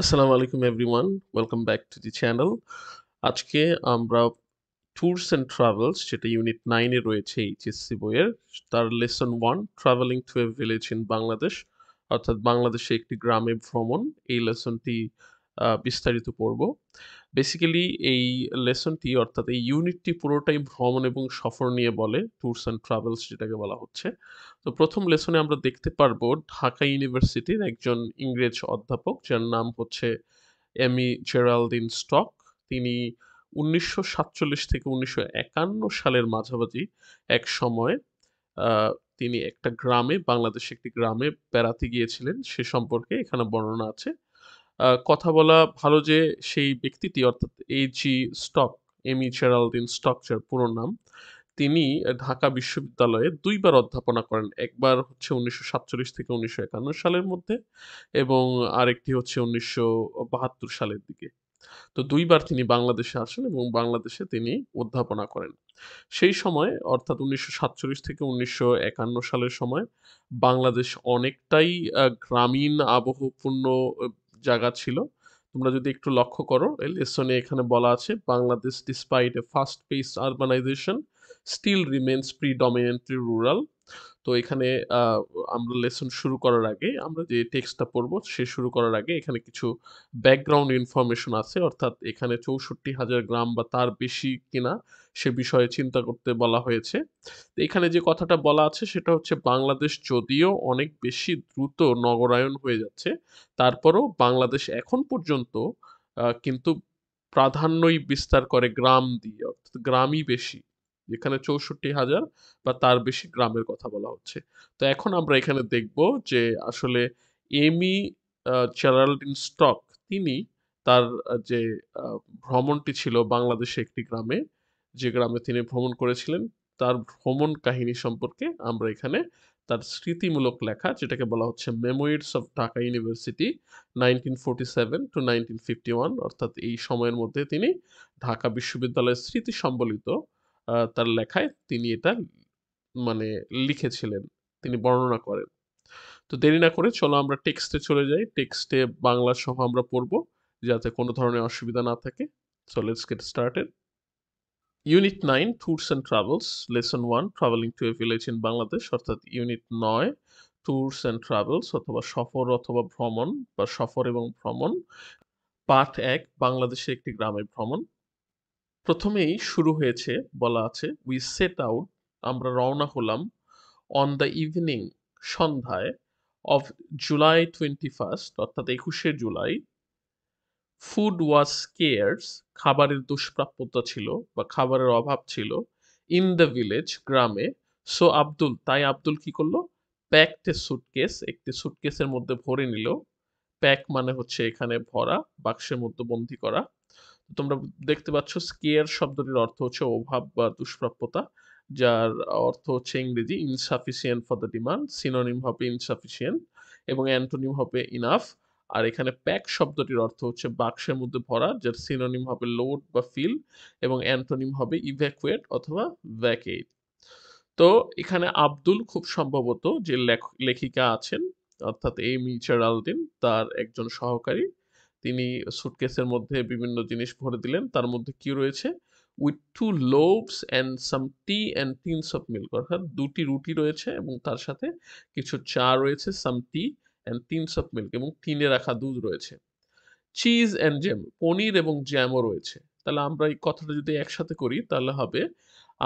আসসালামু আলাইকুম everyone welcome back to the channel আজকে আমরা ট্যুরস অ্যান্ড ট্রাভেলস যেটা ইউনিট নাইনে রয়েছে এইচএসসি বইয়ের তার lesson one travelling to a village in Bangladesh অর্থাৎ বাংলাদেশে একটি গ্রামে ভ্রমণ এই লেসনটি বিস্তারিত পড়ব বেসিক্যালি এই লেসনটি অর্থাৎ এই ইউনিটটি পুরোটাই ভ্রমণ এবং সফর নিয়ে বলে ট্যুরস অ্যান্ড ট্রাভেলস যেটাকে বলা হচ্ছে তো প্রথম লেসনে আমরা দেখতে পারবো ঢাকা ইউনিভার্সিটির একজন ইংরেজ অধ্যাপক যার নাম হচ্ছে এমি জেরালদিন স্টক তিনি উনিশশো সাতচল্লিশ থেকে উনিশশো একান্ন সালের মাঝামাঝি এক সময় তিনি একটা গ্রামে বাংলাদেশে একটি গ্রামে বেড়াতে গিয়েছিলেন সে সম্পর্কে এখানে বর্ণনা আছে কথা বলা ভালো যে সেই ব্যক্তিটি অর্থাৎ জি স্টক এমি ই স্টক স্টকচার পুরো নাম তিনি ঢাকা বিশ্ববিদ্যালয়ে দুইবার অধ্যাপনা করেন একবার হচ্ছে উনিশশো সাতচল্লিশ থেকে উনিশশো একান্ন সালের মধ্যে এবং আরেকটি হচ্ছে উনিশশো বাহাত্তর সালের দিকে তো দুইবার তিনি বাংলাদেশে আসেন এবং বাংলাদেশে তিনি অধ্যাপনা করেন সেই সময় অর্থাৎ উনিশশো সাতচল্লিশ থেকে উনিশশো একান্ন সালের সময় বাংলাদেশ অনেকটাই গ্রামীণ আবহপূর্ণ জায়গা ছিল তোমরা যদি একটু লক্ষ্য করো লেসনে এখানে বলা আছে Bangladesh despite a fast pace urbanisation still remains predominantly rural তো এখানে আমরা লেসন শুরু করার আগে আমরা যে টেক্সটটা পড়বো সে শুরু করার আগে এখানে কিছু ব্যাকগ্রাউন্ড ইনফরমেশন আছে অর্থাৎ এখানে চৌষট্টি হাজার গ্রাম বা তার বেশি কিনা সে বিষয়ে চিন্তা করতে বলা হয়েছে এখানে যে কথাটা বলা আছে সেটা হচ্ছে বাংলাদেশ যদিও অনেক বেশি দ্রুত নগরায়ন হয়ে যাচ্ছে তারপরও বাংলাদেশ এখন পর্যন্ত কিন্তু প্রাধান্যই বিস্তার করে গ্রাম দিয়ে অর্থাৎ গ্রামই বেশি যেখানে চৌষট্টি হাজার বা তার বেশি গ্রামের কথা বলা হচ্ছে তো এখন আমরা এখানে দেখব যে আসলে এমি ইন স্টক তিনি তার যে ভ্রমণটি ছিল বাংলাদেশে একটি গ্রামে যে গ্রামে তিনি ভ্রমণ করেছিলেন তার ভ্রমণ কাহিনী সম্পর্কে আমরা এখানে তার স্মৃতিমূলক লেখা যেটাকে বলা হচ্ছে memoirs of Dhaka University nineteen forty seven to nineteen fifty one অর্থাৎ এই সময়ের মধ্যে তিনি ঢাকা বিশ্ববিদ্যালয়ের স্মৃতি সম্বলিত তার লেখায় তিনি এটা মানে লিখেছিলেন তিনি বর্ণনা করেন তো দেরি না করে চলো আমরা টেক্সটে চলে যাই টেক্সটে বাংলা সহ আমরা পড়ব যাতে কোনো ধরনের অসুবিধা না থাকে so let's get started unit nine tours and travels lesson one travelling to a village in Bangladesh অর্থাৎ ইউনিট নয় ট্যুরস অ্যান্ড ট্রাভেলস অথবা সফর অথবা ভ্রমণ বা সফর এবং ভ্রমণ পাঠ এক বাংলাদেশে একটি গ্রামে ভ্রমণ প্রথমেই শুরু হয়েছে বলা আছে উই সেট আউট আমরা রওনা হলাম অন দ্য ইভিনিং সন্ধ্যায় অফ জুলাই টোয়েন্টি ফার্স্ট অর্থাৎ একুশে জুলাই ফুড ওয়াজ কেয়ার্স খাবারের দুষ্প্রাপ্যতা ছিল বা খাবারের অভাব ছিল ইন দ্য ভিলেজ গ্রামে সো আব্দুল তাই আব্দুল কি করলো প্যাকড সুটকেস একটি সুটকেসের মধ্যে ভরে নিল প্যাক মানে হচ্ছে এখানে ভরা বাক্সের মধ্যে বন্দি করা তোমরা দেখতে পাচ্ছ স্কেয়ার শব্দটির অর্থ হচ্ছে অভাব বা দুষ্প্রাপ্যতা যার অর্থ হচ্ছে ইংরেজি insufficient for the demand synonym হবে ইনসাফিসিয়েন্ট এবং অ্যান্টোনিম হবে ইনাফ আর এখানে প্যাক শব্দটির অর্থ হচ্ছে বাক্সের মধ্যে ভরা যার সিনোনিম হবে লোড বা ফিল এবং অ্যান্টোনিম হবে ইভ্যাকুয়েট অথবা ভ্যাকেট তো এখানে আব্দুল খুব সম্ভবত যে লেখিকা আছেন অর্থাৎ এই মিচার আলদিন তার একজন সহকারী তিনি সুটকেসের মধ্যে বিভিন্ন জিনিস ভরে দিলেন তার মধ্যে কি রয়েছে with two loaves and some tea and tins of milk অর্থাৎ দুটি রুটি রয়েছে এবং তার সাথে কিছু চা রয়েছে some tea and tins of milk এবং টিনে রাখা দুধ রয়েছে চিজ অ্যান্ড জ্যাম পনির এবং জ্যামও রয়েছে তাহলে আমরা এই কথাটা যদি একসাথে করি তাহলে হবে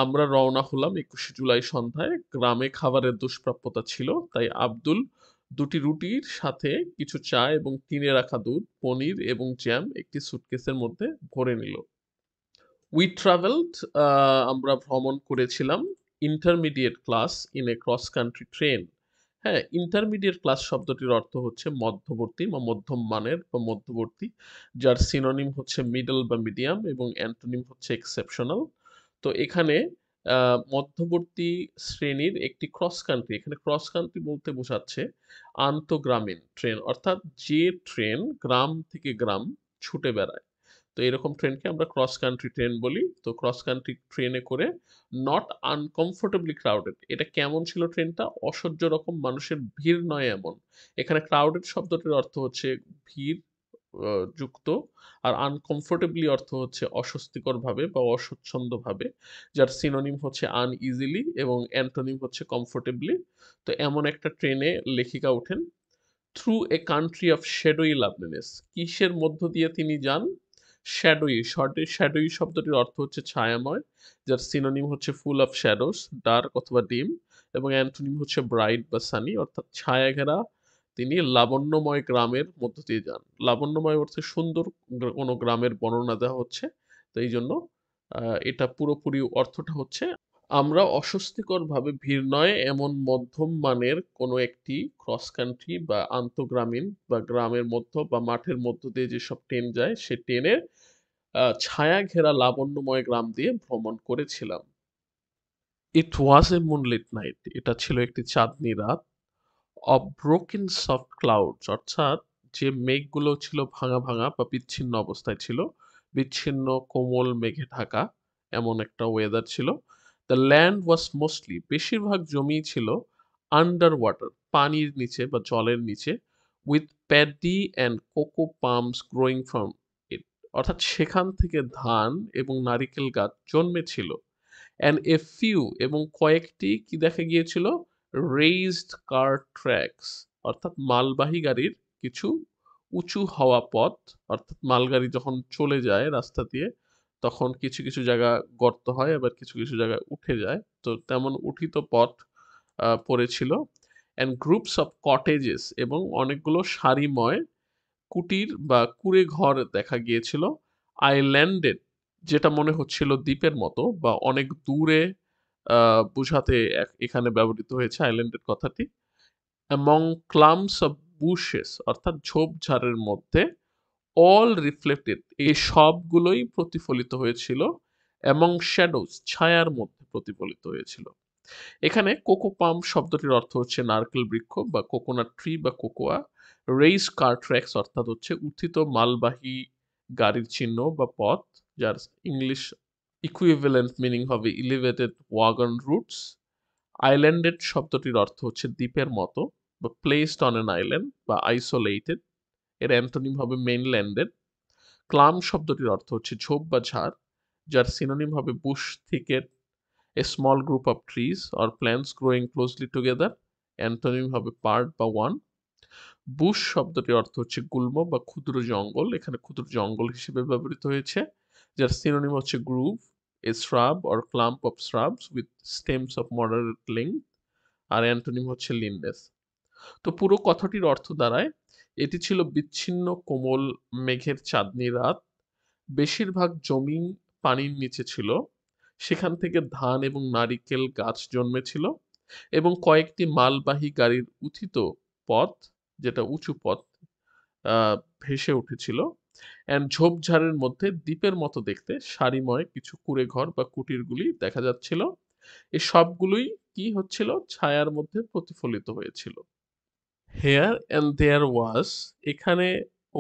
আমরা রওনা হলাম একুশে জুলাই সন্ধ্যায় গ্রামে খাবারের দুষ্প্রাপ্যতা ছিল তাই আব্দুল দুটি রুটির সাথে কিছু চা এবং কিনে রাখা দুধ পনির এবং জ্যাম একটি সুটকেসের মধ্যে ভরে নিল উই ট্রাভেলড আমরা ভ্রমণ করেছিলাম intermediate class in a cross country train হ্যাঁ ইন্টারমিডিয়েট ক্লাস শব্দটির অর্থ হচ্ছে মধ্যবর্তী বা মধ্যম মানের বা মধ্যবর্তী যার সিনোনিম হচ্ছে মিডল বা মিডিয়াম এবং অ্যান্টোনিম হচ্ছে এক্সেপশনাল তো এখানে মধ্যবর্তী শ্রেণীর একটি ক্রস কান্ট্রি এখানে ক্রস কান্ট্রি বলতে বোঝাচ্ছে আন্তঃগ্রামীণ ট্রেন অর্থাৎ যে ট্রেন গ্রাম থেকে গ্রাম ছুটে বেড়ায় তো এরকম ট্রেনকে আমরা ক্রস কান্ট্রি ট্রেন বলি তো ক্রস কান্ট্রি ট্রেনে করে নট আনকমফোর্টেবলি ক্রাউডেড এটা কেমন ছিল ট্রেনটা অসহ্য রকম মানুষের ভিড় নয় এমন এখানে ক্রাউডেড শব্দটির অর্থ হচ্ছে ভিড় যুক্ত আর আনকমফোর্টেবলি অর্থ হচ্ছে অস্বস্তিকরভাবে বা অস্বচ্ছন্দভাবে যার সিনোনিম হচ্ছে আনইজিলি এবং অ্যান্টোনিম হচ্ছে কমফোর্টেবলি তো এমন একটা ট্রেনে লেখিকা ওঠেন through a country of shadowy loveliness কিসের মধ্য দিয়ে তিনি যান শ্যাডোই শর্টে শ্যাডোই শব্দটির অর্থ হচ্ছে ছায়াময় যার সিনোনিম হচ্ছে ফুল অফ শ্যাডোস ডার্ক অথবা ডিম এবং অ্যান্টোনিম হচ্ছে ব্রাইট বা সানি অর্থাৎ ছায়া ঘেরা তিনি লাবণ্যময় গ্রামের মধ্য দিয়ে যান লাবণ্যময় অর্থে সুন্দর কোনো গ্রামের বর্ণনা দেওয়া হচ্ছে তো এই জন্য এটা পুরোপুরি অর্থটা হচ্ছে আমরা অস্বস্তিকরভাবে ভিড় নয় এমন মধ্যম মানের কোনো একটি ক্রস কান্ট্রি বা আন্তঃগ্রামীণ বা গ্রামের মধ্য বা মাঠের মধ্য দিয়ে যেসব ট্রেন যায় সে ট্রেনের ছায়া ঘেরা লাবণ্যময় গ্রাম দিয়ে ভ্রমণ করেছিলাম ইট ওয়াজ এ মুনলিট নাইট এটা ছিল একটি চাঁদনি রাত অব্রোকেন সফট ক্লাউডস অর্থাৎ যে মেঘগুলো ছিল ভাঙা ভাঙা বা বিচ্ছিন্ন অবস্থায় ছিল বিচ্ছিন্ন কোমল মেঘে ঢাকা এমন একটা ওয়েদার ছিল দ্য ল্যান্ড ওয়াজ মোস্টলি বেশিরভাগ জমি ছিল আন্ডার ওয়াটার পানির নিচে বা জলের নিচে with paddy and coco palms growing from it অর্থাৎ সেখান থেকে ধান এবং নারিকেল গাছ জন্মেছিল অ্যান্ড এ ফিউ এবং কয়েকটি কি দেখা গিয়েছিল রেইজড কার ট্র্যাকস অর্থাৎ মালবাহী গাড়ির কিছু উঁচু হওয়া পথ অর্থাৎ মালগাড়ি যখন চলে যায় রাস্তা দিয়ে তখন কিছু কিছু জায়গা গর্ত হয় আবার কিছু কিছু জায়গা উঠে যায় তো তেমন উঠিত পথ পড়েছিল অ্যান্ড গ্রুপস অফ কটেজেস এবং অনেকগুলো সারিময় কুটির বা কুড়ে ঘর দেখা গিয়েছিল আইল্যান্ডের যেটা মনে হচ্ছিল দ্বীপের মতো বা অনেক দূরে বুঝাতে এখানে ব্যবহৃত হয়েছে আইল্যান্ডের কথাটি অ্যামং ক্লামস অব বুশেস অর্থাৎ ঝোপঝাড়ের মধ্যে অল রিফ্লেক্টেড এই সবগুলোই প্রতিফলিত হয়েছিল এবং শ্যাডোজ ছায়ার মধ্যে প্রতিফলিত হয়েছিল এখানে কোকো পাম্প শব্দটির অর্থ হচ্ছে নারকেল বৃক্ষ বা কোকোনাট ট্রি বা কোকোয়া রেইস কার ট্র্যাক্স অর্থাৎ হচ্ছে উত্থিত মালবাহী গাড়ির চিহ্ন বা পথ যার ইংলিশ ইকুইভেলেন্ট মিনিং হবে ইলিভেটেড ওয়াগন রুটস আইল্যান্ডেড শব্দটির অর্থ হচ্ছে দ্বীপের মতো বা প্লেসড অন অ্যান আইল্যান্ড বা আইসোলেটেড এর অ্যান্টোনিম হবে মেইনল্যান্ডেড ক্লাম শব্দটির অর্থ হচ্ছে ঝোপ বা ঝাড় যার সিনোনিম হবে bush thicket a small group of trees or plants growing closely together antonym হবে পার্ট বা ওয়ান বুশ শব্দটির অর্থ হচ্ছে গুল্ম বা ক্ষুদ্র জঙ্গল এখানে ক্ষুদ্র জঙ্গল হিসেবে ব্যবহৃত হয়েছে যার সিনোনিম হচ্ছে grove a shrub or clump of shrubs with stems of moderate length আর অ্যান্টোনিম হচ্ছে লিনডেস তো পুরো কথাটির অর্থ দাঁড়ায় এটি ছিল বিচ্ছিন্ন কোমল মেঘের চাঁদনি রাত বেশিরভাগ জমি পানির নিচে ছিল সেখান থেকে ধান এবং নারিকেল গাছ জন্মেছিল এবং কয়েকটি মালবাহী গাড়ির উথিত পথ যেটা উঁচু পথ ভেসে উঠেছিল অ্যান্ড ঝোপঝাড়ের মধ্যে দ্বীপের মতো দেখতে সারিময় কিছু কুড়ে ঘর বা কুটিরগুলি দেখা যাচ্ছিল এ সবগুলোই কি হচ্ছিল ছায়ার মধ্যে প্রতিফলিত হয়েছিল হেয়ার অ্যান্ড দেয়ার ওয়াজ এখানে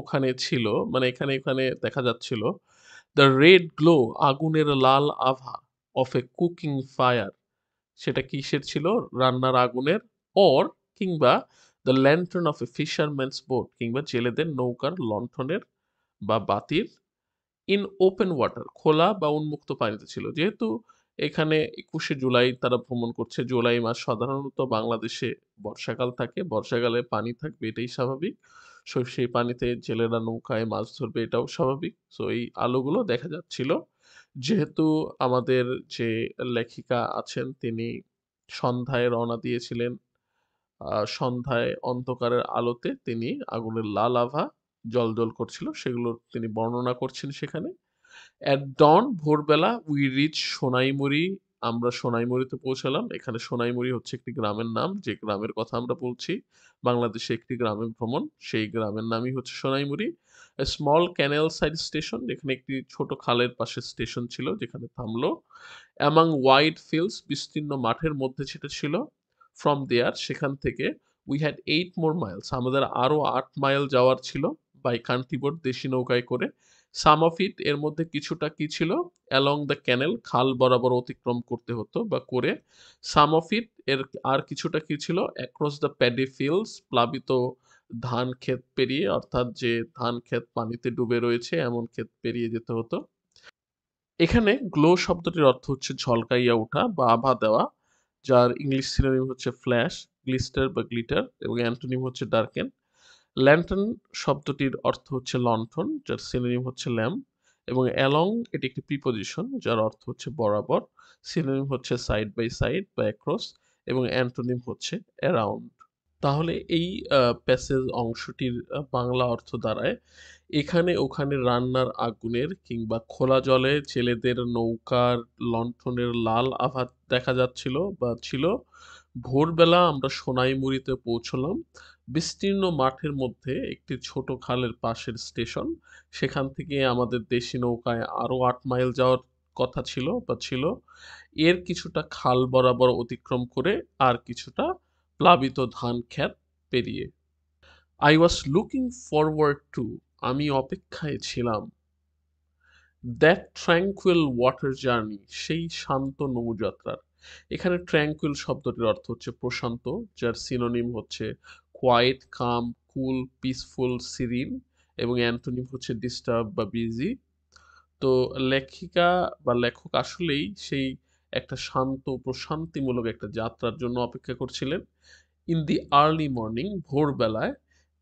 ওখানে ছিল মানে এখানে এখানে দেখা যাচ্ছিল দ্য রেড গ্লো আগুনের লাল আভা অফ এ কুকিং ফায়ার সেটা কিসের ছিল রান্নার আগুনের অর কিংবা the lantern of a fisherman's boat কিংবা জেলেদের নৌকার লণ্ঠনের বা বাতিল ইন ওপেন ওয়াটার খোলা বা উন্মুক্ত পানিতে ছিল যেহেতু এখানে একুশে জুলাই তারা ভ্রমণ করছে জুলাই মাস সাধারণত বাংলাদেশে বর্ষাকাল থাকে বর্ষাকালে পানি থাকবে এটাই স্বাভাবিক সো সেই পানিতে জেলেরা নৌকায় মাছ ধরবে এটাও স্বাভাবিক সো এই আলোগুলো দেখা যাচ্ছিল যেহেতু আমাদের যে লেখিকা আছেন তিনি সন্ধ্যায় রওনা দিয়েছিলেন সন্ধ্যায় অন্ধকারের আলোতে তিনি আগুনের লাল আভা জল করছিল সেগুলো তিনি বর্ণনা করছেন সেখানে অ্যাট ডন ভোরবেলা উই রিচ সোনাইমুড়ি আমরা সোনাইমুড়িতে পৌঁছালাম এখানে সোনাইমুড়ি হচ্ছে একটি গ্রামের নাম যে গ্রামের কথা আমরা বলছি বাংলাদেশে একটি গ্রামে ভ্রমণ সেই গ্রামের নামই হচ্ছে Sonaimuri small canal side station যেখানে একটি ছোট খালের পাশে স্টেশন ছিল যেখানে থামলো অ্যামাং ওয়াইড ফিল্ডস বিস্তীর্ণ মাঠের মধ্যে সেটা ছিল ফ্রম দেয়ার সেখান থেকে we had eight more miles আমাদের আরও আট মাইল যাওয়ার ছিল বা এখান দেশি নৌকায় করে সাম অফ ইট এর মধ্যে কিছুটা কি ছিল অ্যালং দ্য ক্যানেল খাল বরাবর অতিক্রম করতে হতো বা করে সাম অফ ইট এর আর কিছুটা কি ছিল অ্যাক্রস দ্য প্যাডি ফিল্ডস প্লাবিত ধান ক্ষেত পেরিয়ে অর্থাৎ যে ধান ক্ষেত পানিতে ডুবে রয়েছে এমন ক্ষেত পেরিয়ে যেতে হতো এখানে গ্লো শব্দটির অর্থ হচ্ছে ঝলকাইয়া ওঠা বা আভা দেওয়া যার ইংলিশ সিনোনিম হচ্ছে ফ্ল্যাশ গ্লিস্টার বা গ্লিটার এবং অ্যান্টোনিম হচ্ছে ডার্কেন ল্যান্টন শব্দটির অর্থ হচ্ছে লন্ঠন যার সিনোনিম হচ্ছে ল্যাম্প এবং অ্যালং এটি একটি প্রিপোজিশন যার অর্থ হচ্ছে বরাবর সিনোনিম হচ্ছে সাইড বাই সাইড বা অ্যাক্রস এবং অ্যান্টোনিম হচ্ছে অ্যারাউন্ড তাহলে এই প্যাসেজ অংশটির বাংলা অর্থ দাঁড়ায় এখানে ওখানে রান্নার আগুনের কিংবা খোলা জলে ছেলেদের নৌকার লণ্ঠনের লাল আভা দেখা যাচ্ছিল বা ছিল ভোরবেলা আমরা সোনাইমুড়িতে পৌঁছলাম বিস্তীর্ণ মাঠের মধ্যে একটি ছোট খালের পাশের স্টেশন সেখান থেকে আমাদের দেশি নৌকায় আরও আট মাইল যাওয়ার কথা ছিল বা ছিল এর কিছুটা খাল বরাবর অতিক্রম করে আর কিছুটা প্লাবিত ধান খ্যাত পেরিয়ে I was looking forward to আমি অপেক্ষায় ছিলাম দ্যাট ট্র্যাঙ্কুয়েল ওয়াটার জার্নি সেই শান্ত নৌযাত্রার এখানে ট্র্যাঙ্কুইল শব্দটির অর্থ হচ্ছে প্রশান্ত যার সিনোনিম হচ্ছে quiet calm cool peaceful serene এবং অ্যান্টোনিম হচ্ছে ডিস্টার্ব বা বিজি তো লেখিকা বা লেখক আসলেই সেই একটা শান্ত প্রশান্তিমূলক একটা যাত্রার জন্য অপেক্ষা করছিলেন ইন দি আর্লি মর্নিং ভোরবেলায়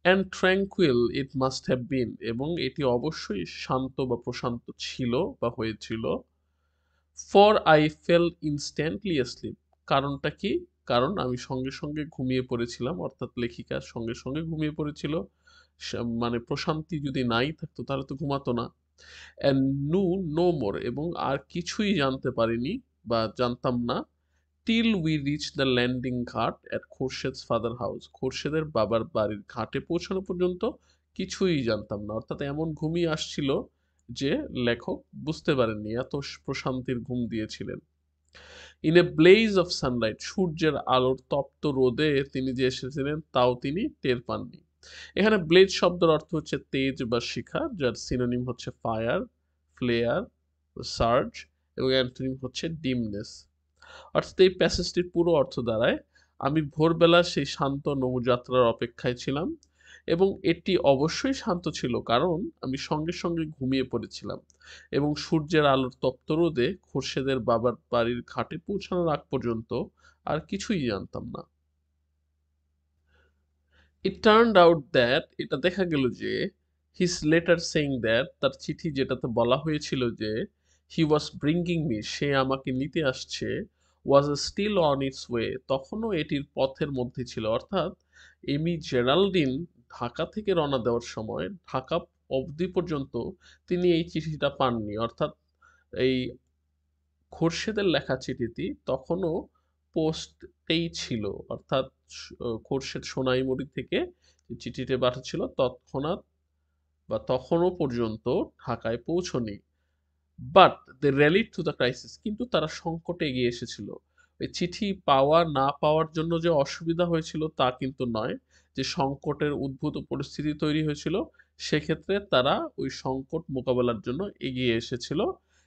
and tranquil it must have been এবং এটি অবশ্যই শান্ত বা প্রশান্ত ছিল বা হয়েছিল for I fell instantly sleep কারণটা কি কারণ আমি সঙ্গে সঙ্গে ঘুমিয়ে পড়েছিলাম অর্থাৎ লেখিকা সঙ্গে সঙ্গে ঘুমিয়ে পড়েছিল মানে প্রশান্তি যদি নাই থাকতো তাহলে তো ঘুমাতো না অ্যান্ড নু নো মোর এবং আর কিছুই জানতে পারিনি বা জানতাম না till we reach the landing ghat at Khorshed father house খোরশেদের বাবার বাড়ির ঘাটে পৌঁছানো পর্যন্ত কিছুই জানতাম না অর্থাৎ এমন ঘুমিয়ে আসছিল যে লেখক বুঝতে পারেননি এত প্রশান্তির ঘুম দিয়েছিলেন in a blaze of sunlight সূর্যের আলোর তপ্ত রোদে তিনি যে এসেছিলেন তাও তিনি টের পাননি এখানে ব্লেজ শব্দের অর্থ হচ্ছে তেজ বা শিখা যার সিনোনিম হচ্ছে ফায়ার ফ্লেয়ার সার্জ এবং অ্যান্টোনিম হচ্ছে ডিমনেস অর্থাৎ এই প্যাসেজটির পুরো অর্থ দ্বারায় আমি ভোরবেলা সেই শান্ত নৌযাত্রার অপেক্ষায় ছিলাম এবং এটি অবশ্যই শান্ত ছিল কারণ আমি সঙ্গে সঙ্গে ঘুমিয়ে পড়েছিলাম এবং সূর্যের আলোর তপ্ত রোদে খোরশেদের বাবার বাড়ির ঘাটে পৌঁছানোর আগ পর্যন্ত আর কিছুই জানতাম না ইট টার্ন আউট দ্যাট এটা দেখা গেল যে হিস লেটার সেইং দ্যাট তার চিঠি যেটাতে বলা হয়েছিল যে হি ওয়াজ ব্রিঙ্গিং মি সে আমাকে নিতে আসছে was still on its way তখনও এটির পথের মধ্যে ছিল অর্থাৎ এমি জেরাল্ডিন ঢাকা থেকে রওনা দেওয়ার সময় ঢাকা অবধি পর্যন্ত তিনি এই চিঠিটা পাননি অর্থাৎ এই খোরশেদের লেখা চিঠিটি তখনও পোস্টেই ছিল অর্থাৎ খোরশেদ সোনাইমুড়ি থেকে চিঠিটি পাঠাচ্ছিল তৎক্ষণাৎ বা তখনও পর্যন্ত ঢাকায় পৌঁছনি but they rallied to the crisis কিন্তু তারা সংকটে এগিয়ে এসেছিল চিঠি পাওয়া না পাওয়ার জন্য যে অসুবিধা হয়েছিল তা কিন্তু নয় যে সংকটের উদ্ভূত পরিস্থিতি তৈরি হয়েছিল সেক্ষেত্রে তারা ওই সংকট মোকাবেলার জন্য এগিয়ে এসেছিল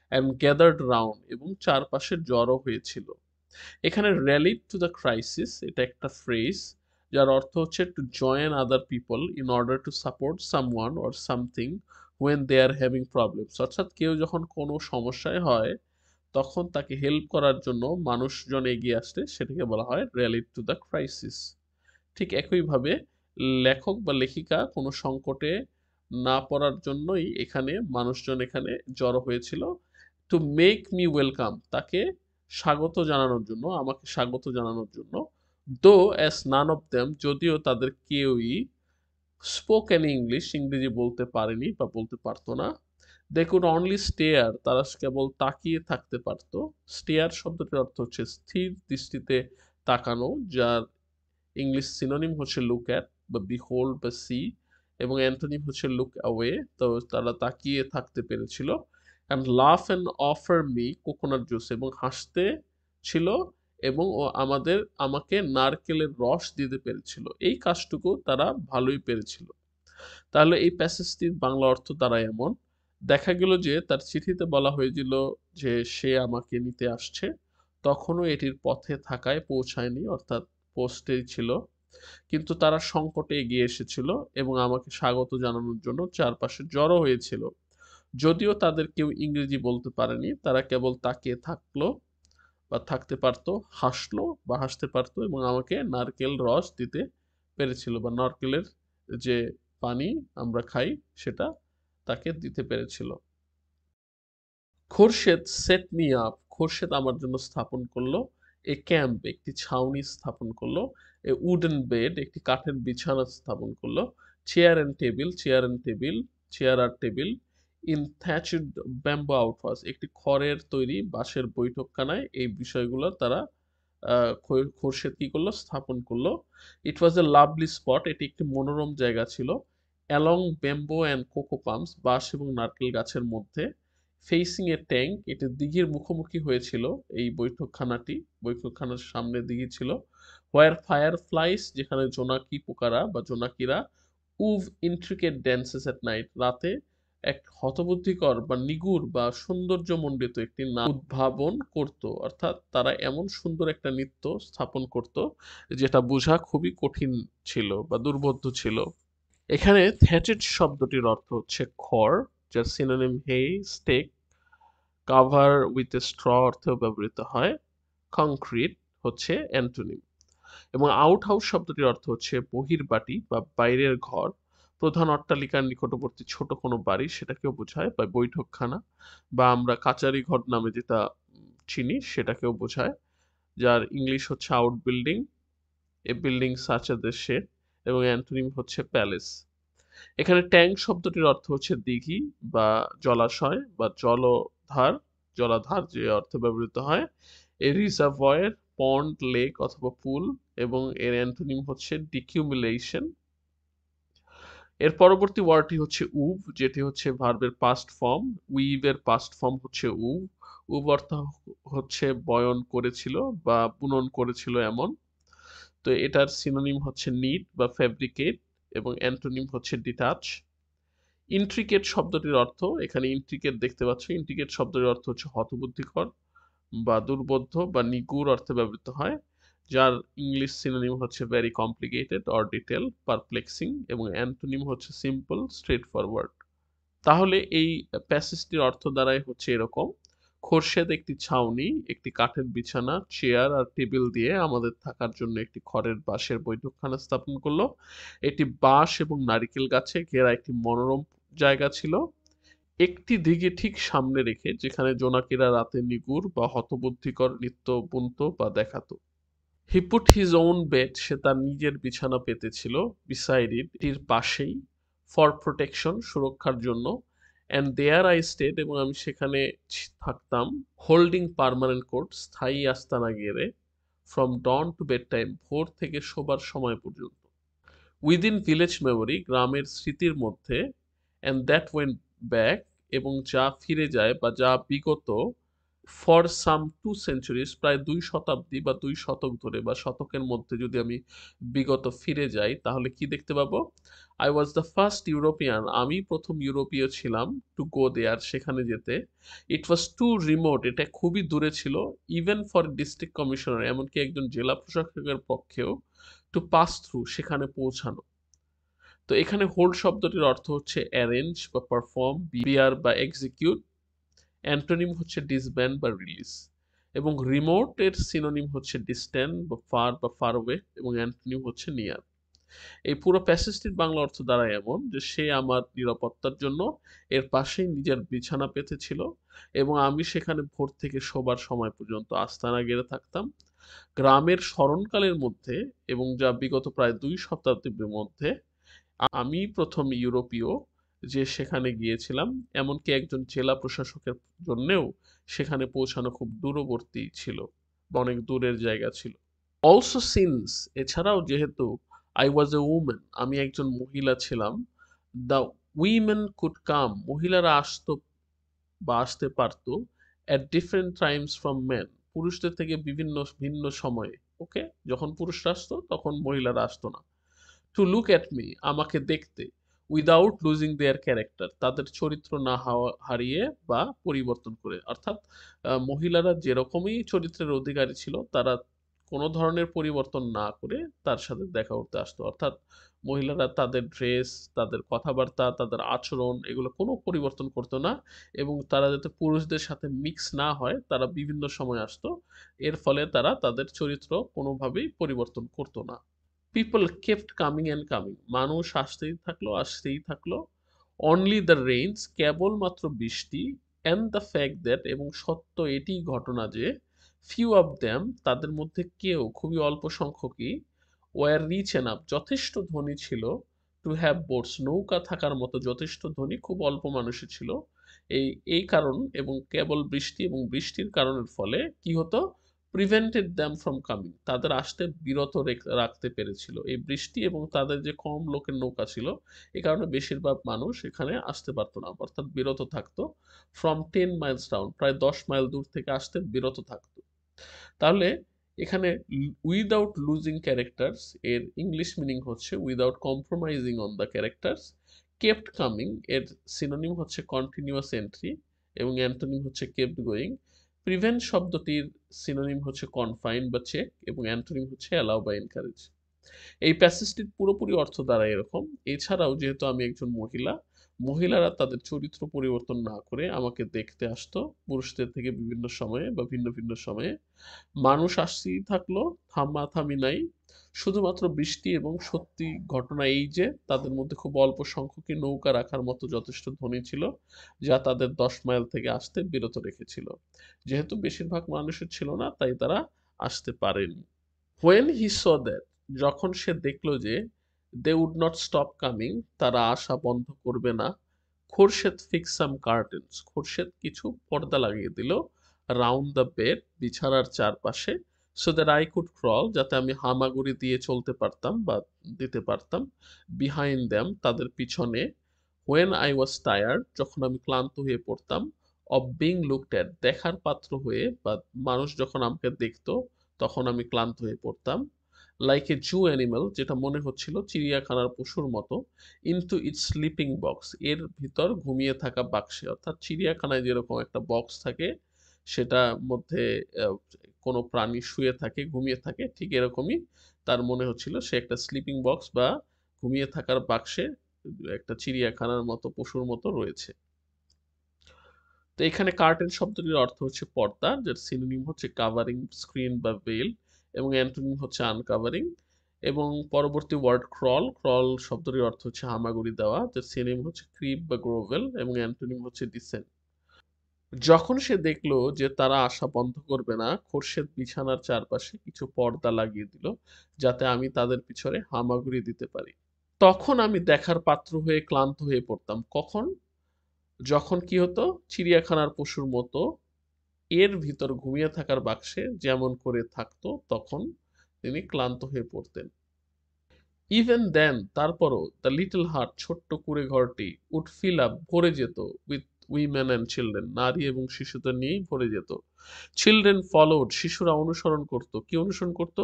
অ্যান্ড গ্যাদার্ড রাউন্ড এবং চারপাশে জড়ো হয়েছিল এখানে র্যালি টু দ্য ক্রাইসিস এটা একটা ফ্রেজ যার অর্থ হচ্ছে to join other people in order to support someone or something when they are having problems অর্থাৎ কেউ যখন কোনো সমস্যায় হয় তখন তাকে হেল্প করার জন্য মানুষজন এগিয়ে আসলে সেটাকে বলা হয় র্যালি টু দ্য ক্রাইসিস ঠিক একইভাবে লেখক বা লেখিকা কোনো সংকটে না পড়ার জন্যই এখানে মানুষজন এখানে জড়ো হয়েছিল টু মেক মি ওয়েলকাম তাকে স্বাগত জানানোর জন্য আমাকে স্বাগত জানানোর জন্য দো অ্যাস নান অফ দ্যাম যদিও তাদের কেউই স্পোকেন ইংলিশ ইংরেজি বলতে পারেনি বা বলতে পারতো না দে কুড অনলি স্টেয়ার তারা কেবল তাকিয়ে থাকতে পারতো স্টেয়ার শব্দটির অর্থ হচ্ছে স্থির দৃষ্টিতে তাকানো যার ইংলিশ সিনোনিম হচ্ছে লুক অ্যাট বা বিহোল্ড বা সি এবং অ্যান্টোনিম হচ্ছে লুক অ্যাওয়ে তো তারা তাকিয়ে থাকতে পেরেছিল and laugh and offer me coconut juice এবং হাসতে ছিল এবং ও আমাদের আমাকে নারকেলের রস দিতে পেরেছিল এই কাজটুকু তারা ভালোই পেরেছিল তাহলে এই প্যাসেজটির বাংলা অর্থ তারা এমন দেখা গেল যে তার চিঠিতে বলা হয়েছিল যে সে আমাকে নিতে আসছে তখনও এটির পথে থাকায় পৌঁছায়নি অর্থাৎ পোস্টেই ছিল কিন্তু তারা সংকটে এগিয়ে এসেছিল এবং আমাকে স্বাগত জানানোর জন্য চারপাশে জড়ো হয়েছিল যদিও তাদের কেউ ইংরেজি বলতে পারেনি তারা কেবল তাকে থাকলো বা থাকতে পারতো হাসলো বা হাসতে পারতো এবং আমাকে নারকেল রস দিতে পেরেছিল বা নারকেলের যে পানি আমরা খাই সেটা তাকে দিতে পেরেছিল Khorshed set me up Khorshed আমার জন্য স্থাপন করলো এই ক্যাম্প একটি ছাউনি স্থাপন করলো এ উডেন বেড একটি কাঠের বিছানা স্থাপন করলো chair and table chair and table chair আর table in thatched bamboo outhouse একটি খড়ের তৈরি বাঁশের বৈঠকখানায় এই বিষয়গুলো তারা খোরশেদ কী করলো স্থাপন করলো ইট ওয়াজ এ লাভলি স্পট এটি একটি মনোরম জায়গা ছিল along bamboo and coco palms বাঁশ এবং নারকেল গাছের মধ্যে ফেসিং এ ট্যাঙ্ক এটি দিঘির মুখোমুখি হয়েছিল এই বৈঠকখানাটি বৈঠকখানার সামনে দিঘি ছিল হোয়ার ফায়ার ফ্লাইস যেখানে জোনাকি পোকারা বা জোনাকিরা wove intricate dances at night রাতে এক হতবুদ্ধিকর বা নিগুর বা সৌন্দর্যমণ্ডিত একটি নাম উদ্ভাবন করত অর্থাৎ তারা এমন সুন্দর একটা নৃত্য স্থাপন করত যেটা বোঝা খুবই কঠিন ছিল বা দুর্বোধ্য ছিল এখানে থ্যাটেড শব্দটির অর্থ হচ্ছে খড় যার synonym hay stack cover with a straw অর্থেও ব্যবহৃত হয় কংক্রিট হচ্ছে অ্যান্টোনিম এবং আউট হাউস শব্দটির অর্থ হচ্ছে বহির বাটি বা বাইরের ঘর প্রধান অট্টালিকার নিকটবর্তী ছোট কোনো বাড়ি সেটাকেও বোঝায় বা বৈঠকখানা বা আমরা কাচারি ঘর নামে যেটা চিনি সেটাকেও বোঝায় যার ইংলিশ হচ্ছে out building a building such the shed এবং অ্যান্টোনিম হচ্ছে প্যালেস এখানে ট্যাঙ্ক শব্দটির অর্থ হচ্ছে দিঘি বা জলাশয় বা জলধার জলাধার যে অর্থে ব্যবহৃত হয় এ রিজার্ভয়ের পন্ড লেক অথবা পুল এবং এর অ্যান্টোনিম হচ্ছে ডিকিউমিলেশন এর পরবর্তী ওয়ার্ডটি হচ্ছে উব যেটি হচ্ছে ভার্বের পাস্ট ফর্ম উইভের পাস্ট ফর্ম হচ্ছে উব উব অর্থ হচ্ছে বয়ন করেছিল বা বুনন করেছিল এমন তো এটার সিনোনিম হচ্ছে নিট বা ফ্যাব্রিকেট এবং অ্যান্টোনিম হচ্ছে ডিটাচ ইন্ট্রিকেট শব্দটির অর্থ এখানে ইন্ট্রিকেট দেখতে পাচ্ছ ইন্ট্রিকেট শব্দটির অর্থ হচ্ছে হতবুদ্ধিকর বা দুর্বোধ্য বা নিগুড় অর্থে ব্যবহৃত হয় যার ইংলিশ সিনোনিম হচ্ছে very complicated or detail perplexing এবং অ্যান্টোনিম হচ্ছে সিম্পল স্ট্রেট ফরওয়ার্ড তাহলে এই প্যাসেজটির অর্থ দ্বারাই হচ্ছে এরকম খোরশেদ একটি ছাউনি একটি কাঠের বিছানা চেয়ার আর টেবিল দিয়ে আমাদের থাকার জন্য একটি খড়ের বাঁশের বৈঠকখানা স্থাপন করলো এটি বাঁশ এবং নারিকেল গাছে ঘেরা একটি মনোরম জায়গা ছিল একটি দিকে ঠিক সামনে রেখে যেখানে জোনাকিরা রাতে নিগুর বা হতবুদ্ধিকর নৃত্য বুনত বা দেখাতো হিপুট হিজ ওন বেড সে তার নিজের বিছানা পেতেছিল বিসাইড পাশেই ফর প্রোটেকশন সুরক্ষার জন্য অ্যান্ড দেয়ার আই স্টেট এবং আমি সেখানে থাকতাম হোল্ডিং পারমানেন্ট কোর্ট স্থায়ী আস্তানা গেরে from dawn to bedtime ভোর থেকে শোবার সময় পর্যন্ত উইদিন ভিলেজ মেমোরি গ্রামের স্মৃতির মধ্যে অ্যান্ড দ্যাট ওয়েন ব্যাক এবং যা ফিরে যায় বা যা বিগত ফর সাম টু সেঞ্চুরিজ প্রায় দুই শতাব্দী বা দুই শতক ধরে বা শতকের মধ্যে যদি আমি বিগত ফিরে যাই তাহলে কি দেখতে পাবো I was the first European আমি প্রথম ইউরোপীয় ছিলাম টু গো দেয়ার সেখানে যেতে ইট ওয়াজ টু রিমোট এটা খুবই দূরে ছিল ইভেন ফর ডিস্ট্রিক্ট কমিশনার এমনকি একজন জেলা প্রশাসকের পক্ষেও টু পাস থ্রু সেখানে পৌঁছানো তো এখানে হোল্ড শব্দটির অর্থ হচ্ছে অ্যারেঞ্জ বা পারফর্ম বিয়ার বা এক্সিকিউট অ্যান্টোনিম হচ্ছে ডিসব্যান্ড বা রিলিজ এবং রিমোট এর সিনোনিম হচ্ছে ডিস্ট্যান্ট বা ফার বা ফার ওয়ে এবং অ্যান্টোনিম হচ্ছে নিয়ার এই পুরো প্যাসেজটির বাংলা অর্থ দাঁড়ায় এমন যে সে আমার নিরাপত্তার জন্য এর পাশেই নিজের বিছানা পেতেছিল এবং আমি সেখানে ভোর থেকে শোবার সময় পর্যন্ত আস্তানা গেড়ে থাকতাম গ্রামের স্মরণকালের মধ্যে এবং যা বিগত প্রায় দুই শতাব্দীর মধ্যে আমি প্রথম ইউরোপীয় যে সেখানে গিয়েছিলাম এমনকি একজন জেলা প্রশাসকের জন্যেও সেখানে পৌঁছানো খুব দূরবর্তী ছিল বা অনেক দূরের জায়গা ছিল অলসো সিন্স এছাড়াও যেহেতু আই ওয়াজ এ উমেন আমি একজন মহিলা ছিলাম দ্য উইমেন কুড কাম মহিলারা আসতো বা আসতে পারতো at different times from man পুরুষদের থেকে বিভিন্ন ভিন্ন সময়ে ওকে যখন পুরুষরা আসতো তখন মহিলারা আসতো না টু লুক অ্যাট মি আমাকে দেখতে উইদাউট লুজিং দেয়ার ক্যারেক্টার তাদের চরিত্র না হারিয়ে বা পরিবর্তন করে অর্থাৎ মহিলারা যেরকমই চরিত্রের অধিকারী ছিল তারা কোনো ধরনের পরিবর্তন না করে তার সাথে দেখা করতে আসতো অর্থাৎ মহিলারা তাদের ড্রেস তাদের কথাবার্তা তাদের আচরণ এগুলো কোনো পরিবর্তন করতো না এবং তারা যাতে পুরুষদের সাথে মিক্স না হয় তারা বিভিন্ন সময় আসতো এর ফলে তারা তাদের চরিত্র কোনোভাবেই পরিবর্তন করতো না people kept coming and coming মানুষ আসতেই থাকলো আসতেই থাকলো অনলি দ্য রেইনস কেবলমাত্র বৃষ্টি অ্যান্ড দ্য ফ্যাক্ট দ্যাট এবং সত্য এটি ঘটনা যে ফিউ অফ দ্যাম তাদের মধ্যে কেউ খুবই অল্প সংখ্যকই ওয়ার রিচ এন আপ যথেষ্ট ধনী ছিল টু হ্যাভ বোটস নৌকা থাকার মতো যথেষ্ট ধনী খুব অল্প মানুষই ছিল এই এই কারণ এবং কেবল বৃষ্টি এবং বৃষ্টির কারণের ফলে কি হতো প্রিভেন্টেড দ্যাম ফ্রম কামিং তাদের আসতে বিরত রাখতে পেরেছিল এই বৃষ্টি এবং তাদের যে কম লোকের নৌকা ছিল এ কারণে বেশিরভাগ মানুষ এখানে আসতে পারতো না অর্থাৎ বিরত থাকতো ফ্রম টেন মাইলস ডাউন প্রায় দশ মাইল দূর থেকে আসতে বিরত থাকতো তাহলে এখানে উইদাউট লুজিং ক্যারেক্টার্স এর ইংলিশ মিনিং হচ্ছে without compromising on the characters kept coming এর সিনোনিম হচ্ছে কন্টিনিউয়াস এন্ট্রি এবং অ্যান্টোনিম হচ্ছে কেপ্ট গোয়িং প্রিভেন্ট শব্দটির সিনোনিম হচ্ছে কনফাইন বা চেক এবং অ্যান্থনিম হচ্ছে অ্যালাউ বা এনকারেজ এই প্যাসেজটির পুরোপুরি অর্থ দ্বারা এরকম এছাড়াও যেহেতু আমি একজন মহিলা মহিলারা তাদের চরিত্র পরিবর্তন না করে আমাকে দেখতে আসতো পুরুষদের থেকে বিভিন্ন সময়ে বা ভিন্ন ভিন্ন সময়ে মানুষ আসতেই থাকলো থামা থামি নাই শুধুমাত্র বৃষ্টি এবং সত্যি ঘটনা এই যে তাদের মধ্যে খুব অল্প সংখ্যকই নৌকা রাখার মতো যথেষ্ট ধনী ছিল যা তাদের দশ মাইল থেকে আসতে বিরত রেখেছিল যেহেতু বেশিরভাগ মানুষের ছিল না তাই তারা আসতে পারেনি হোয়েন হি দ্যাট যখন সে দেখলো যে they would not stop coming তারা আসা বন্ধ করবে না Khorshed fix some curtains Khorshed কিছু পর্দা লাগিয়ে দিল রাউন্ড দ্য বেড বিছানার চারপাশে so that I could crawl যাতে আমি হামাগুড়ি দিয়ে চলতে পারতাম বা দিতে পারতাম বিহাইন্ড দ্যাম তাদের পিছনে হোয়েন আই ওয়াজ টায়ার্ড যখন আমি ক্লান্ত হয়ে পড়তাম অব বিং লুকড অ্যাট দেখার পাত্র হয়ে বা মানুষ যখন আমাকে দেখত তখন আমি ক্লান্ত হয়ে পড়তাম লাইক এ জু অ্যানিমেল যেটা মনে হচ্ছিল চিড়িয়াখানার পশুর মতো ইন্টু ইটস স্লিপিং বক্স এর ভিতর ঘুমিয়ে থাকা বাক্সে অর্থাৎ চিড়িয়াখানায় যেরকম একটা বক্স থাকে সেটা মধ্যে কোনো প্রাণী শুয়ে থাকে ঘুমিয়ে থাকে ঠিক এরকমই তার মনে হচ্ছিল সে একটা স্লিপিং বক্স বা ঘুমিয়ে থাকার বাক্সে একটা চিড়িয়াখানার মতো পশুর মতো রয়েছে তো এখানে কার্টেন শব্দটির অর্থ হচ্ছে পর্দা যার সিনোনিম হচ্ছে কাভারিং স্ক্রিন বা বেল্ট এবং অ্যান্টোনিম হচ্ছে আনকাভারিং এবং পরবর্তী ওয়ার্ড ক্রল ক্রল শব্দটির অর্থ হচ্ছে হামাগুড়ি দেওয়া তার সিনেম হচ্ছে ক্রিপ বা গ্রোভেল এবং অ্যান্টোনিম হচ্ছে ডিসেন্ট যখন সে দেখলো যে তারা আসা বন্ধ করবে না খোরশেদ বিছানার চারপাশে কিছু পর্দা লাগিয়ে দিল যাতে আমি তাদের পিছনে হামাগুড়ি দিতে পারি তখন আমি দেখার পাত্র হয়ে ক্লান্ত হয়ে পড়তাম কখন যখন কি হতো চিড়িয়াখানার পশুর মতো এর ভিতর ঘুমিয়ে থাকার বাক্সে যেমন করে থাকতো তখন তিনি ক্লান্ত হয়ে পড়তেন ইভেন দেন তারপরও দ্য লিটল হার্ট ছোট্ট কুড়ে ঘরটি উড ফিল আপ ভরে যেত উইথ উইমেন অ্যান্ড চিলড্রেন নারী এবং শিশুদের নিয়েই ভরে যেত চিলড্রেন ফলোড শিশুরা অনুসরণ করত কি অনুসরণ করত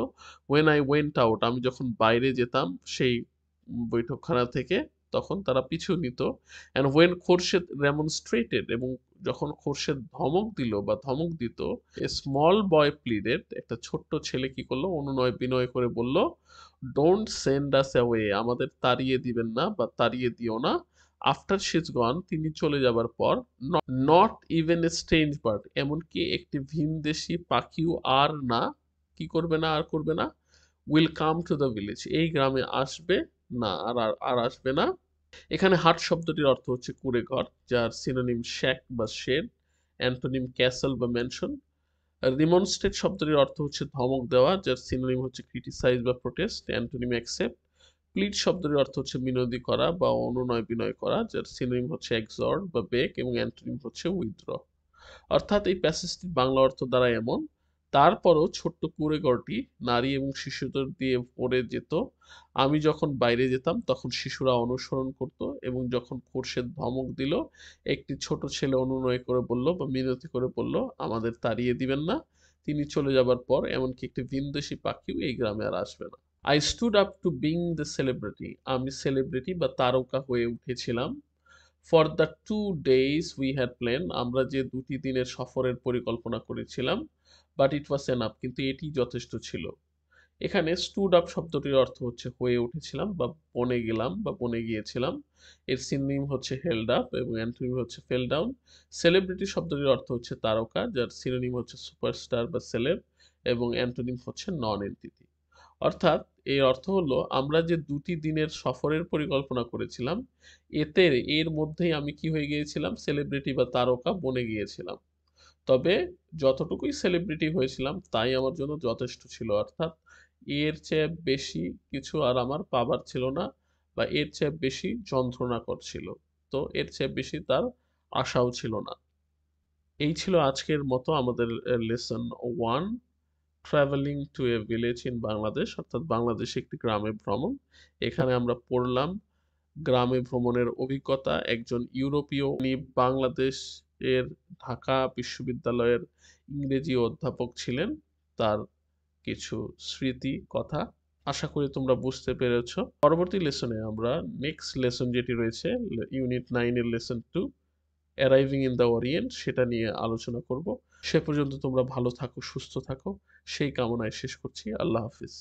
ওয়েন আই ওয়েন্ট আউট আমি যখন বাইরে যেতাম সেই বৈঠকখানা থেকে তখন তারা পিছু নিত অ্যান্ড ওয়েন খোরশেদ রেমনস্ট্রেটেড এবং যখন খোরশেদ ধমক দিল বা ধমক দিত এ স্মল বয় প্লিডেড একটা ছোট্ট ছেলে কি করলো অনুনয় বিনয় করে বলল ডোন্ট সেন্ড আস অ্যাওয়ে আমাদের তাড়িয়ে দিবেন না বা তাড়িয়ে দিও না আফটার শিজ গন তিনি চলে যাবার পর not even a strange bird এমনকি একটি ভিনদেশি পাখিও আর না কি করবে না আর করবে না will come to the village এই গ্রামে আসবে না আর আর আসবে না এখানে হাট শব্দটির অর্থ হচ্ছে কুড়েঘর যার সিনোনিম শ্যাক বা শেড অ্যান্টোনিম ক্যাসল বা ম্যানশন রিমনস্ট্রেট শব্দটির অর্থ হচ্ছে ধমক দেওয়া যার সিনোনিম হচ্ছে ক্রিটিসাইজ বা প্রোটেস্ট অ্যান্টোনিম অ্যাকসেপ্ট প্লিট শব্দটির অর্থ হচ্ছে বিনোদী করা বা অনুনয় বিনয় করা যার সিনোনিম হচ্ছে এক্সর্ট বা বেক এবং অ্যান্টোনিম হচ্ছে উইথড্র অর্থাৎ এই প্যাসেজটির বাংলা অর্থ দ্বারা এমন তারপরও ছোট্ট কুঁড়েঘরটি নারী এবং শিশুদের দিয়ে পড়ে যেত আমি যখন বাইরে যেতাম তখন শিশুরা অনুসরণ করত এবং যখন খোরশেদ ধমক দিল একটি ছোট ছেলে অনুনয় করে বলল বা মিনতি করে বলল আমাদের তাড়িয়ে দিবেন না তিনি চলে যাবার পর এমনকি একটি ভিনদেশি পাখিও এই গ্রামে আর আসবে না I stood up to being the celebrity আমি সেলিব্রিটি বা তারকা হয়ে উঠেছিলাম for the two days we had plan আমরা যে দুটি দিনের সফরের পরিকল্পনা করেছিলাম বাট ইট ওয়াজ এনাফ কিন্তু এটি যথেষ্ট ছিল এখানে স্টুড আপ শব্দটির অর্থ হচ্ছে হয়ে উঠেছিলাম বা বনে গেলাম বা বনে গিয়েছিলাম এর সিনিম হচ্ছে হেল্ড আপ এবং অ্যান্থনিম হচ্ছে ফেল ডাউন সেলিব্রিটি শব্দটির অর্থ হচ্ছে তারকা যার সিনোনিম হচ্ছে সুপারস্টার বা সেলেব এবং অ্যান্টোনিম হচ্ছে নন এন্টিটি অর্থাৎ এর অর্থ হলো আমরা যে দুটি দিনের সফরের পরিকল্পনা করেছিলাম এতে এর মধ্যেই আমি কি হয়ে গিয়েছিলাম সেলিব্রিটি বা তারকা বনে গিয়েছিলাম তবে যতটুকুই সেলিব্রিটি হয়েছিলাম তাই আমার জন্য যথেষ্ট ছিল অর্থাৎ এর চেয়ে বেশি কিছু আর আমার পাবার ছিল না বা এর চেয়ে বেশি যন্ত্রণাকর ছিল তো এর চেয়ে বেশি তার আশাও ছিল না এই ছিল আজকের মতো আমাদের lesson one travelling to a village in Bangladesh অর্থাৎ বাংলাদেশে একটি গ্রামে ভ্রমণ এখানে আমরা পড়লাম গ্রামে ভ্রমণের অভিজ্ঞতা একজন ইউরোপীয় বাংলাদেশ এর ঢাকা বিশ্ববিদ্যালয়ের ইংরেজি অধ্যাপক ছিলেন তার কিছু স্মৃতি কথা আশা করি তোমরা বুঝতে পেরেছ পরবর্তী লেসনে আমরা নেক্সট লেসন যেটি রয়েছে ইউনিট নাইনের lesson two arriving in the orient সেটা নিয়ে আলোচনা করব সে পর্যন্ত তোমরা ভালো থাকো সুস্থ থাকো সেই কামনায় শেষ করছি আল্লাহ হাফিজ